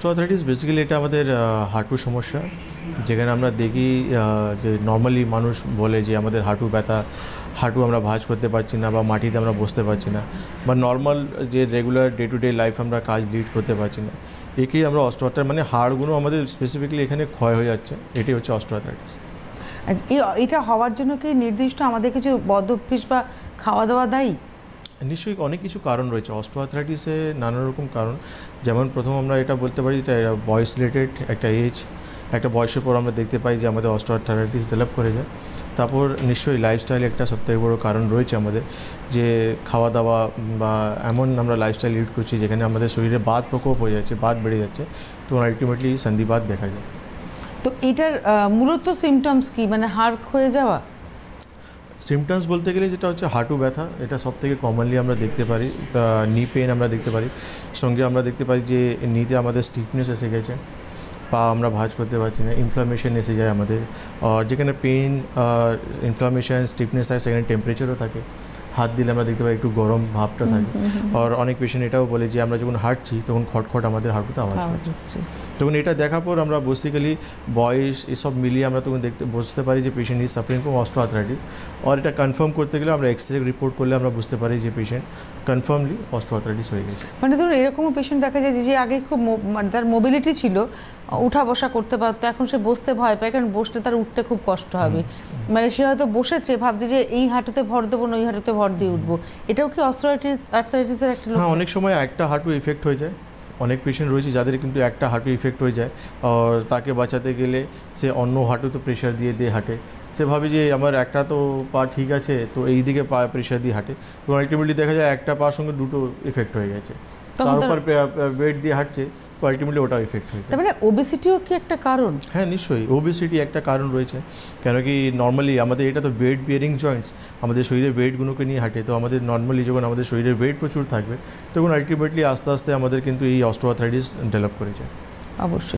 অথরাইটিস basically এটা আমাদের হাঁটু সমস্যা যেখানে আমরা দেখি যে নর্মালি মানুষ বলে যে আমাদের হাঁটু ব্যথা হাঁটু আমরা ভাজ করতে পারছি না বা মাটিতে আমরা বসতে পারছি না বা নর্মাল যে regular day to day life আমরা কাজ লিড করতে পারছি না একেই আমরা অস্ট্রোথার মানে হাড়গুলো আমাদের স্পেসিফিকলি এখানে ক্ষয় হয়ে যাচ্ছে এটি হচ্ছে অস্টোআর্থাইটিস এটা হওয়ার জন্য কি নির্দিষ্ট আমাদের কিছু বদ বা খাওয়া দাওয়া দায়ী নিশ্চয়ই অনেক কিছু কারণ রয়েছে অস্ট্রোআথরাইটিসে নানা রকম কারণ যেমন প্রথম আমরা এটা বলতে পারি এটা বয়স রিলেটেড একটা এজ একটা বয়সের পর আমরা দেখতে পাই যে আমাদের অস্ট্রোআথরাইটিস ডেভেলপ করে যায় তারপর নিশ্চয়ই লাইফস্টাইল একটা সবথেকে বড় কারণ রয়েছে আমাদের যে খাওয়া দাওয়া বা এমন আমরা লাইফস্টাইল লিড করছি যেখানে আমাদের শরীরে বাদ প্রকোপ হয়ে যাচ্ছে বাদ বেড়ে যাচ্ছে তো আলটিমেটলি সন্ধিবাদ দেখা যায় তো এটার মূলত সিমটমস কি মানে হার্ক হয়ে যাওয়া সিমটমস বলতে গেলে যেটা হচ্ছে হাঁটু ব্যথা এটা সব থেকে কমনলি আমরা দেখতে পারি নি পেন আমরা দেখতে পারি সঙ্গে আমরা দেখতে পারি যে নিতে আমাদের স্টিফনেস এসে গেছে পা আমরা ভাজ করতে পারছি না ইনফ্লামেশন এসে যায় আমাদের যেখানে পেন ইনফ্লামেশন স্টিফনেস থাকে সেখানে টেম্পারেচারও থাকে হাত দিলে আমরা দেখতে পাই একটু গরম ভাবটা থাকে আর অনেক পেশেন্ট এটাও বলে যে আমরা যখন হাঁটছি তখন খটখট আমাদের হাঁটুতে আওয়াজ হচ্ছে তখন এটা দেখার পর আমরা বেসিক্যালি বয়স এসব মিলিয়ে আমরা তখন দেখতে বুঝতে পারি যে patient is suffering from osteoarthritis আর এটা কনফার্ম করতে গেলে আমরা এক্স রে রিপোর্ট করলে আমরা বুঝতে পারি যে পেশেন্ট কনফার্মলি অস্ট্রোআর্থ্রাইটিস হয়ে গেছে মানে ধরুন এরকমও পেশেন্ট দেখা যায় যে আগে খুব মানে তার মোবিলিটি ছিল উঠা বসা করতে পারতো এখন সে বসতে ভয় পায় কারণ বসলে তার উঠতে খুব কষ্ট হবে মানে সে হয়তো বসেছে ভাবছে যে এই হাঁটুতে ভর দেবো না ওই হাঁটুতে ভর ভর দিয়ে উঠবো এটাও কি অস্ট্রাইটিসের একটা হ্যাঁ অনেক সময় একটা হার্টও ইফেক্ট হয়ে যায় অনেক পেশেন্ট রয়েছে যাদের কিন্তু একটা হার্টও ইফেক্ট হয়ে যায় আর তাকে বাঁচাতে গেলে সে অন্য হাঁটুতে প্রেশার দিয়ে দিয়ে হাঁটে সে ভাবে যে আমার একটা তো পা ঠিক আছে তো এই দিকে পা প্রেশার দিয়ে হাঁটে তো আলটিমেটলি দেখা যায় একটা পা সঙ্গে দুটো ইফেক্ট হয়ে গেছে তার উপর ওয়েট দিয়ে হাঁটছে তো আলটিমেটলি ওটা ইফেক্ট হয়ে তার মানে ওবেসিটিও কি একটা কারণ হ্যাঁ নিশ্চয়ই ওবেসিটি একটা কারণ রয়েছে কেন কি নর্মালি আমাদের এটা তো ওয়েট বিয়ারিং জয়েন্টস আমাদের শরীরে ওয়েটগুলোকে নিয়ে হাঁটে তো আমাদের নর্মালি যখন আমাদের শরীরে ওয়েট প্রচুর থাকবে তখন আলটিমেটলি আস্তে আস্তে আমাদের কিন্তু এই অস্ট্রোআথাইটিস ডেভেলপ করে যায় অবশ্যই